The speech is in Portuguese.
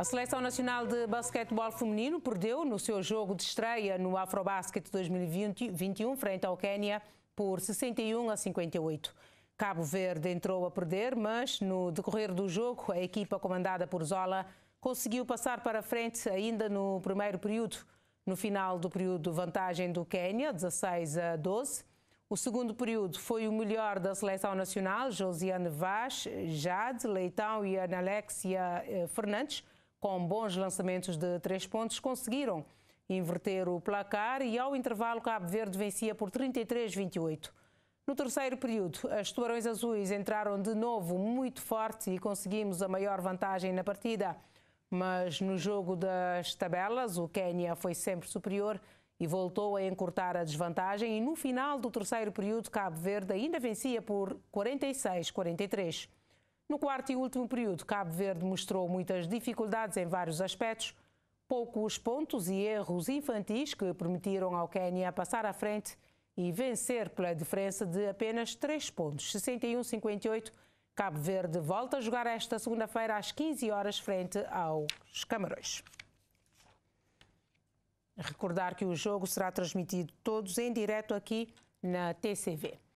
A Seleção Nacional de Basquetebol Feminino perdeu no seu jogo de estreia no Afrobasket 2021 frente ao Quênia por 61 a 58. Cabo Verde entrou a perder, mas no decorrer do jogo, a equipa comandada por Zola conseguiu passar para frente ainda no primeiro período. No final do período, vantagem do Quênia, 16 a 12. O segundo período foi o melhor da seleção nacional, Josiane Vaz, Jade Leitão e Ana Alexia eh, Fernandes com bons lançamentos de três pontos, conseguiram inverter o placar e, ao intervalo, Cabo Verde vencia por 33-28. No terceiro período, as Tubarões Azuis entraram de novo muito forte e conseguimos a maior vantagem na partida. Mas no jogo das tabelas, o Quênia foi sempre superior e voltou a encurtar a desvantagem. E no final do terceiro período, Cabo Verde ainda vencia por 46-43. No quarto e último período, Cabo Verde mostrou muitas dificuldades em vários aspectos, poucos pontos e erros infantis que permitiram ao Quênia passar à frente e vencer pela diferença de apenas 3 pontos, 61-58. Cabo Verde volta a jogar esta segunda-feira às 15 horas frente aos Camarões. Recordar que o jogo será transmitido todos em direto aqui na TCV.